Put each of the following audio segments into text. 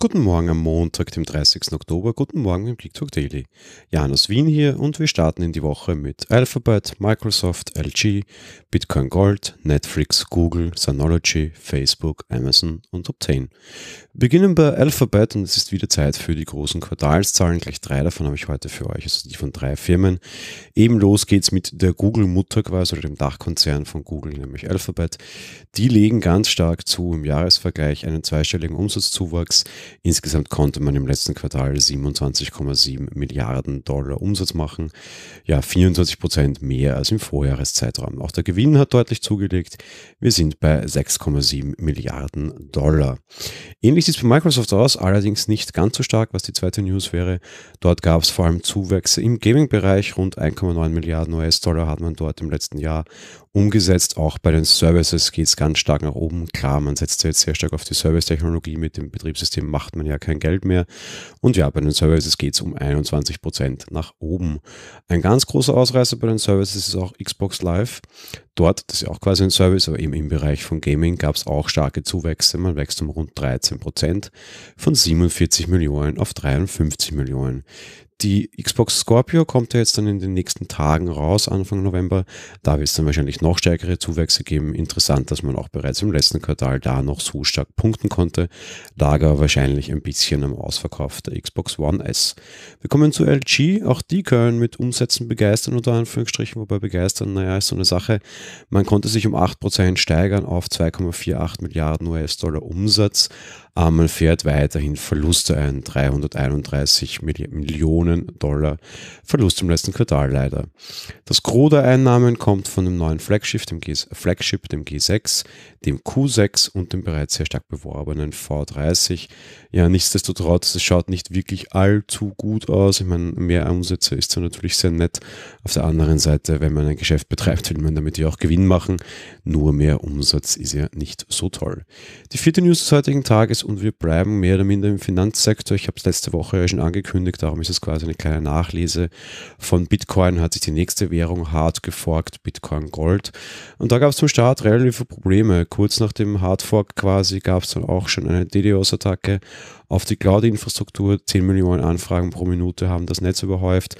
Guten Morgen am Montag, dem 30. Oktober. Guten Morgen im Clicktalk Daily. Jan aus Wien hier und wir starten in die Woche mit Alphabet, Microsoft, LG, Bitcoin Gold, Netflix, Google, Synology, Facebook, Amazon und Obtain. Wir beginnen bei Alphabet und es ist wieder Zeit für die großen Quartalszahlen. Gleich drei davon habe ich heute für euch, also die von drei Firmen. Eben los geht's mit der Google-Mutter quasi oder dem Dachkonzern von Google, nämlich Alphabet. Die legen ganz stark zu im Jahresvergleich einen zweistelligen Umsatzzuwachs. Insgesamt konnte man im letzten Quartal 27,7 Milliarden Dollar Umsatz machen. Ja, 24 Prozent mehr als im Vorjahreszeitraum. Auch der Gewinn hat deutlich zugelegt. Wir sind bei 6,7 Milliarden Dollar. Ähnlich sieht es bei Microsoft aus, allerdings nicht ganz so stark, was die zweite News wäre. Dort gab es vor allem Zuwächse im Gaming-Bereich. Rund 1,9 Milliarden US-Dollar hat man dort im letzten Jahr umgesetzt. Auch bei den Services geht es ganz stark nach oben. Klar, man setzt jetzt sehr stark auf die Service-Technologie mit dem Betriebssystem macht man ja kein Geld mehr. Und ja, bei den Services geht es um 21% nach oben. Ein ganz großer Ausreißer bei den Services ist auch Xbox Live. Dort, das ist ja auch quasi ein Service, aber eben im Bereich von Gaming gab es auch starke Zuwächse. Man wächst um rund 13% von 47 Millionen auf 53 Millionen. Die Xbox Scorpio kommt ja jetzt dann in den nächsten Tagen raus, Anfang November. Da wird es dann wahrscheinlich noch stärkere Zuwächse geben. Interessant, dass man auch bereits im letzten Quartal da noch so stark punkten konnte. Lager wahrscheinlich ein bisschen am Ausverkauf der Xbox One S. Wir kommen zu LG. Auch die können mit Umsätzen begeistern, unter Anführungsstrichen. Wobei begeistern, naja, ist so eine Sache. Man konnte sich um 8% steigern auf 2,48 Milliarden US-Dollar Umsatz. Aber man fährt weiterhin Verluste ein. 331 Millionen Millionen Dollar Verlust im letzten Quartal leider. Das Gros der Einnahmen kommt von dem neuen Flagship, dem, G Flagship, dem G6, dem Q6 und dem bereits sehr stark beworbenen V30. Ja, nichtsdestotrotz, es schaut nicht wirklich allzu gut aus. Ich meine, mehr Umsätze ist so natürlich sehr nett. Auf der anderen Seite, wenn man ein Geschäft betreibt, will man damit ja auch Gewinn machen. Nur mehr Umsatz ist ja nicht so toll. Die vierte News des heutigen Tages und wir bleiben mehr oder minder im Finanzsektor. Ich habe es letzte Woche ja schon angekündigt, darum ist es quasi also eine kleine Nachlese. Von Bitcoin hat sich die nächste Währung hart geforkt, Bitcoin Gold. Und da gab es zum Start relativ Probleme. Kurz nach dem Hardfork quasi gab es dann auch schon eine DDoS-Attacke auf die Cloud-Infrastruktur. 10 Millionen Anfragen pro Minute haben das Netz überhäuft.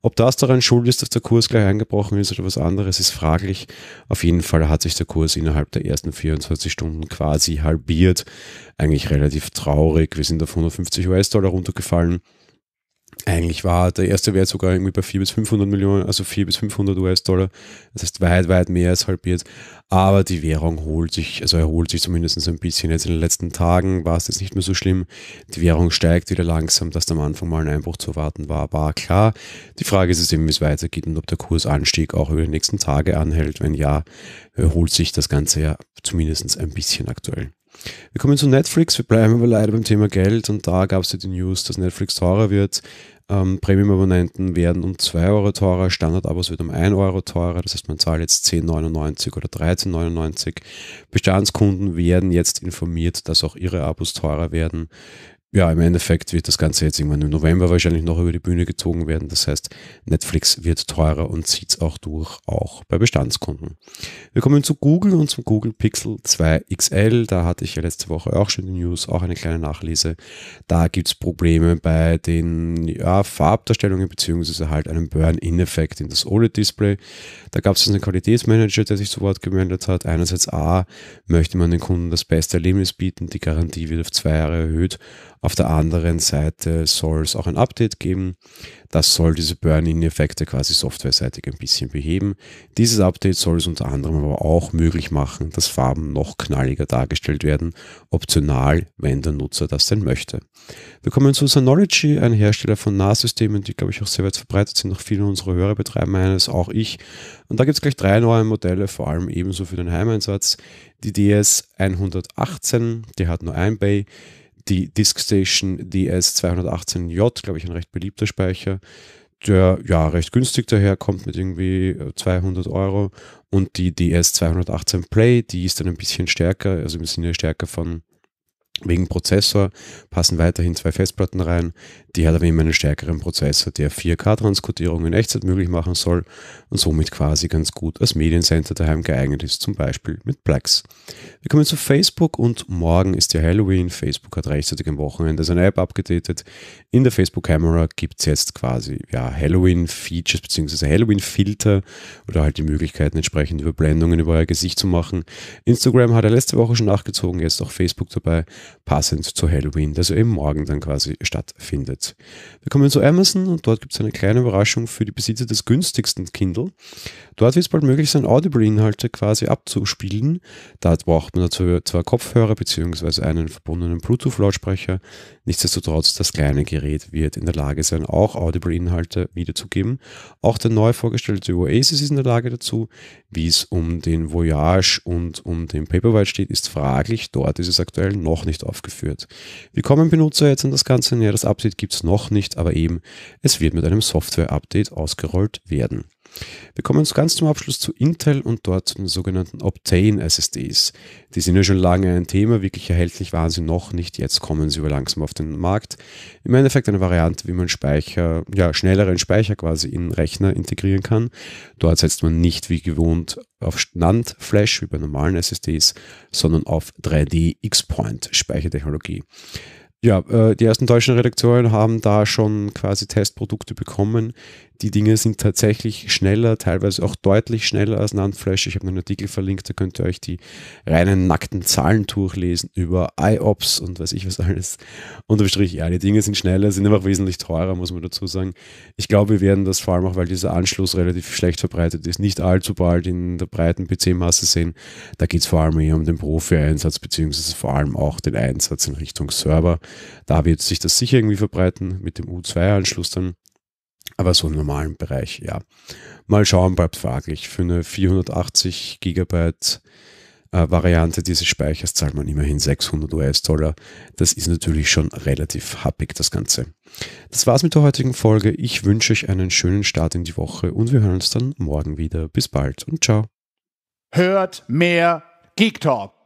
Ob das daran schuld ist, dass der Kurs gleich eingebrochen ist oder was anderes, ist fraglich. Auf jeden Fall hat sich der Kurs innerhalb der ersten 24 Stunden quasi halbiert. Eigentlich relativ traurig. Wir sind auf 150 US-Dollar runtergefallen eigentlich war. Der erste Wert sogar irgendwie bei 4 bis 500 Millionen, also 4 bis 500 US-Dollar. Das heißt weit, weit mehr als halbiert. Aber die Währung holt sich, also erholt sich zumindest ein bisschen. Jetzt in den letzten Tagen war es jetzt nicht mehr so schlimm. Die Währung steigt wieder langsam, dass am Anfang mal ein Einbruch zu erwarten war. War klar. Die Frage ist jetzt eben, wie es weitergeht und ob der Kursanstieg auch über die nächsten Tage anhält. Wenn ja, erholt sich das Ganze ja zumindest ein bisschen aktuell. Wir kommen zu Netflix. Wir bleiben aber leider beim Thema Geld. Und da gab es ja die News, dass Netflix teurer wird. Ähm, Premium-Abonnenten werden um 2 Euro teurer, Standard-Abos wird um 1 Euro teurer, das heißt man zahlt jetzt 10,99 oder 13,99. Bestandskunden werden jetzt informiert, dass auch ihre Abos teurer werden ja, im Endeffekt wird das Ganze jetzt irgendwann im November wahrscheinlich noch über die Bühne gezogen werden. Das heißt, Netflix wird teurer und zieht es auch durch, auch bei Bestandskunden. Wir kommen zu Google und zum Google Pixel 2 XL. Da hatte ich ja letzte Woche auch schon die News, auch eine kleine Nachlese. Da gibt es Probleme bei den ja, Farbdarstellungen beziehungsweise halt einem Burn-In-Effekt in das OLED-Display. Da gab es einen Qualitätsmanager, der sich zu Wort gemeldet hat. Einerseits A, möchte man den Kunden das beste Erlebnis bieten, die Garantie wird auf zwei Jahre erhöht. Auf der anderen Seite soll es auch ein Update geben. Das soll diese Burn-In-Effekte quasi softwareseitig ein bisschen beheben. Dieses Update soll es unter anderem aber auch möglich machen, dass Farben noch knalliger dargestellt werden, optional, wenn der Nutzer das denn möchte. Wir kommen zu Synology, ein Hersteller von NAS-Systemen, die, glaube ich, auch sehr weit verbreitet sind. Noch viele unserer Hörer betreiben eines, auch ich. Und da gibt es gleich drei neue Modelle, vor allem ebenso für den Heimeinsatz. Die DS 118, die hat nur ein Bay die DiskStation DS218J, glaube ich, ein recht beliebter Speicher, der ja recht günstig daherkommt mit irgendwie 200 äh, Euro. Und die DS218 Play, die ist dann ein bisschen stärker, also im Sinne stärker von Wegen Prozessor passen weiterhin zwei Festplatten rein. Die hat aber eben einen stärkeren Prozessor, der 4K-Transkodierung in Echtzeit möglich machen soll und somit quasi ganz gut als Mediencenter daheim geeignet ist, zum Beispiel mit Plex. Wir kommen zu Facebook und morgen ist ja Halloween. Facebook hat rechtzeitig am Wochenende seine App abgedatet. In der Facebook kamera gibt es jetzt quasi ja, Halloween-Features bzw. Halloween-Filter oder halt die Möglichkeiten, entsprechend Überblendungen über euer Gesicht zu machen. Instagram hat er letzte Woche schon nachgezogen, jetzt auch Facebook dabei passend zu Halloween, das eben morgen dann quasi stattfindet. Wir kommen zu Amazon und dort gibt es eine kleine Überraschung für die Besitzer des günstigsten Kindle. Dort wird es bald möglich sein, Audible-Inhalte quasi abzuspielen. Da braucht man dazu zwar Kopfhörer bzw. einen verbundenen Bluetooth-Lautsprecher. Nichtsdestotrotz, das kleine Gerät wird in der Lage sein, auch Audible-Inhalte wiederzugeben. Auch der neu vorgestellte Oasis ist in der Lage dazu. Wie es um den Voyage und um den Paperwhite steht, ist fraglich. Dort ist es aktuell noch nicht aufgeführt. Wie kommen Benutzer jetzt an das Ganze näher? Ja, das Update gibt es noch nicht, aber eben, es wird mit einem Software-Update ausgerollt werden. Wir kommen uns ganz zum Abschluss zu Intel und dort zu den sogenannten Optane SSDs. Die sind ja schon lange ein Thema, wirklich erhältlich waren sie noch nicht, jetzt kommen sie aber langsam auf den Markt. Im Endeffekt eine Variante, wie man Speicher, ja, schnelleren Speicher quasi in Rechner integrieren kann. Dort setzt man nicht wie gewohnt auf NAND-Flash wie bei normalen SSDs, sondern auf 3D X-Point Speichertechnologie. Ja, äh, die ersten deutschen Redaktionen haben da schon quasi Testprodukte bekommen. Die Dinge sind tatsächlich schneller, teilweise auch deutlich schneller als Nandflash. Ich habe einen Artikel verlinkt, da könnt ihr euch die reinen nackten Zahlen durchlesen über IOPS und weiß ich was alles. Unterm Strich, ja, die Dinge sind schneller, sind einfach wesentlich teurer, muss man dazu sagen. Ich glaube, wir werden das vor allem auch, weil dieser Anschluss relativ schlecht verbreitet ist, nicht allzu bald in der breiten PC-Masse sehen. Da geht es vor allem eher um den Profi-Einsatz, beziehungsweise vor allem auch den Einsatz in Richtung Server. Da wird sich das sicher irgendwie verbreiten mit dem U2-Anschluss dann. Aber so im normalen Bereich, ja. Mal schauen, bleibt fraglich. Für eine 480 Gigabyte äh, Variante dieses Speichers zahlt man immerhin 600 US-Dollar. Das ist natürlich schon relativ happig, das Ganze. Das war's mit der heutigen Folge. Ich wünsche euch einen schönen Start in die Woche und wir hören uns dann morgen wieder. Bis bald und ciao. Hört mehr Geek Talk.